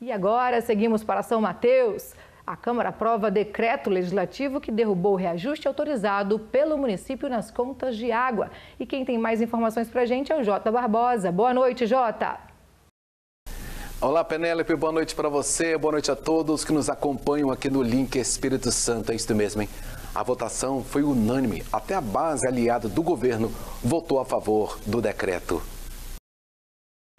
E agora seguimos para São Mateus. A Câmara aprova decreto legislativo que derrubou o reajuste autorizado pelo município nas contas de água. E quem tem mais informações para a gente é o Jota Barbosa. Boa noite, Jota. Olá, Penélope, boa noite para você, boa noite a todos que nos acompanham aqui no Link Espírito Santo. É isso mesmo, hein? A votação foi unânime, até a base aliada do governo votou a favor do decreto.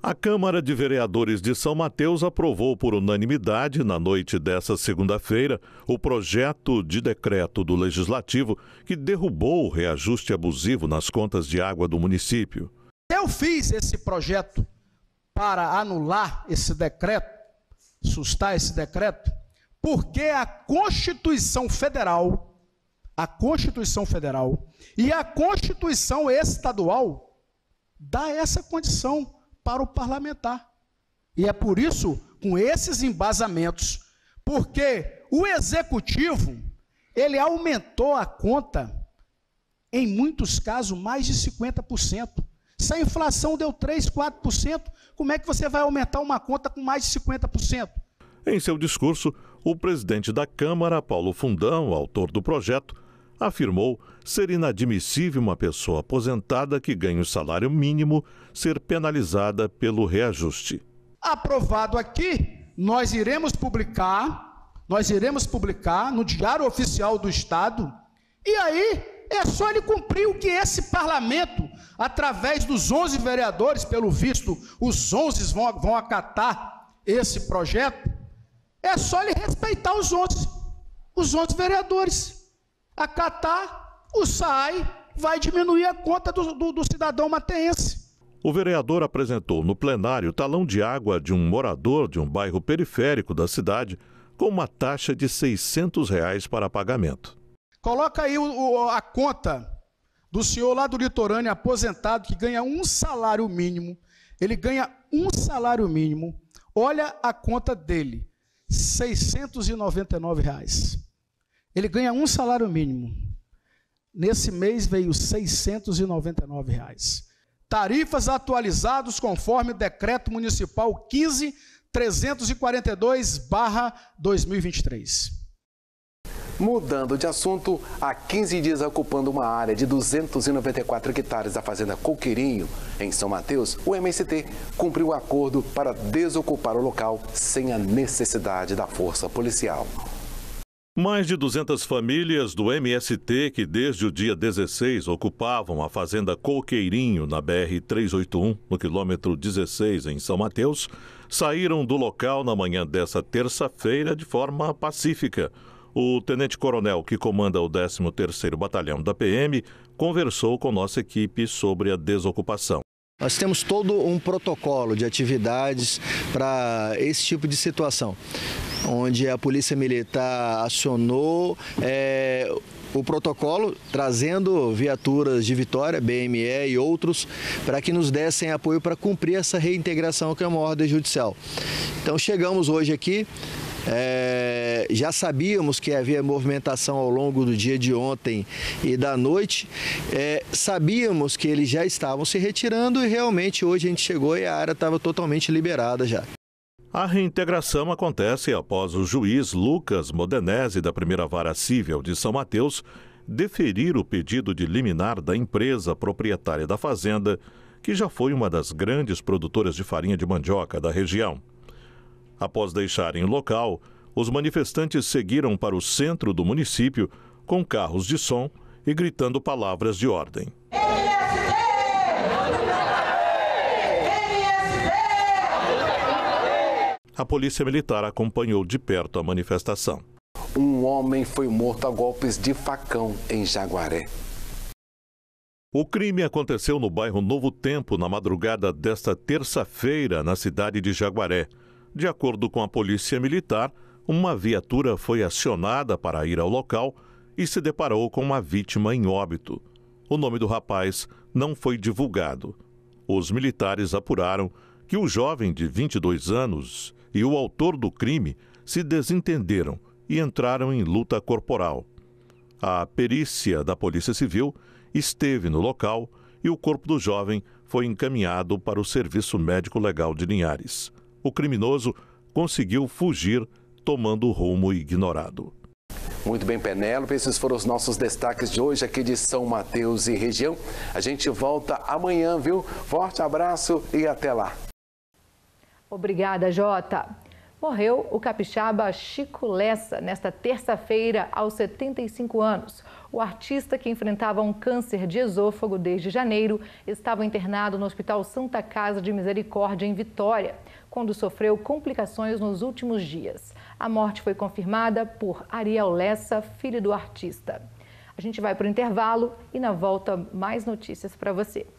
A Câmara de Vereadores de São Mateus aprovou por unanimidade, na noite dessa segunda-feira, o projeto de decreto do Legislativo que derrubou o reajuste abusivo nas contas de água do município. Eu fiz esse projeto para anular esse decreto, sustar esse decreto, porque a Constituição Federal, a Constituição Federal e a Constituição Estadual dá essa condição para o parlamentar. E é por isso, com esses embasamentos, porque o executivo, ele aumentou a conta, em muitos casos, mais de 50%. Se a inflação deu 3%, 4%, como é que você vai aumentar uma conta com mais de 50%? Em seu discurso, o presidente da Câmara, Paulo Fundão, autor do projeto, afirmou ser inadmissível uma pessoa aposentada que ganha o salário mínimo ser penalizada pelo reajuste. Aprovado aqui, nós iremos publicar, nós iremos publicar no Diário Oficial do Estado, e aí é só ele cumprir o que esse parlamento, através dos 11 vereadores, pelo visto, os 11 vão, vão acatar esse projeto, é só ele respeitar os 11, os 11 vereadores acatar, o SAI vai diminuir a conta do, do, do cidadão mateense. O vereador apresentou no plenário talão de água de um morador de um bairro periférico da cidade com uma taxa de R$ 600 reais para pagamento. Coloca aí o, o, a conta do senhor lá do litorâneo aposentado que ganha um salário mínimo. Ele ganha um salário mínimo. Olha a conta dele, R$ 699. Reais. Ele ganha um salário mínimo. Nesse mês veio 699 reais. Tarifas atualizadas conforme o decreto municipal 15342/2023. Mudando de assunto, há 15 dias ocupando uma área de 294 hectares da fazenda Coqueirinho, em São Mateus, o MST cumpriu o um acordo para desocupar o local sem a necessidade da força policial. Mais de 200 famílias do MST que desde o dia 16 ocupavam a fazenda Coqueirinho na BR 381, no quilômetro 16 em São Mateus, saíram do local na manhã dessa terça-feira de forma pacífica. O tenente-coronel que comanda o 13º Batalhão da PM conversou com nossa equipe sobre a desocupação. Nós temos todo um protocolo de atividades para esse tipo de situação onde a Polícia Militar acionou é, o protocolo, trazendo viaturas de Vitória, BME e outros, para que nos dessem apoio para cumprir essa reintegração que é uma ordem judicial. Então chegamos hoje aqui, é, já sabíamos que havia movimentação ao longo do dia de ontem e da noite. É, sabíamos que eles já estavam se retirando e realmente hoje a gente chegou e a área estava totalmente liberada já. A reintegração acontece após o juiz Lucas Modenese, da primeira vara civil de São Mateus, deferir o pedido de liminar da empresa proprietária da fazenda, que já foi uma das grandes produtoras de farinha de mandioca da região. Após deixarem o local, os manifestantes seguiram para o centro do município com carros de som e gritando palavras de ordem. É A polícia militar acompanhou de perto a manifestação. Um homem foi morto a golpes de facão em Jaguaré. O crime aconteceu no bairro Novo Tempo na madrugada desta terça-feira, na cidade de Jaguaré. De acordo com a polícia militar, uma viatura foi acionada para ir ao local e se deparou com uma vítima em óbito. O nome do rapaz não foi divulgado. Os militares apuraram que o jovem de 22 anos e o autor do crime se desentenderam e entraram em luta corporal. A perícia da Polícia Civil esteve no local e o corpo do jovem foi encaminhado para o Serviço Médico Legal de Linhares. O criminoso conseguiu fugir, tomando rumo ignorado. Muito bem, Penélope. Esses foram os nossos destaques de hoje aqui de São Mateus e região. A gente volta amanhã, viu? Forte abraço e até lá. Obrigada, Jota. Morreu o capixaba Chico Lessa nesta terça-feira, aos 75 anos. O artista que enfrentava um câncer de esôfago desde janeiro estava internado no Hospital Santa Casa de Misericórdia, em Vitória, quando sofreu complicações nos últimos dias. A morte foi confirmada por Ariel Lessa, filho do artista. A gente vai para o intervalo e na volta mais notícias para você.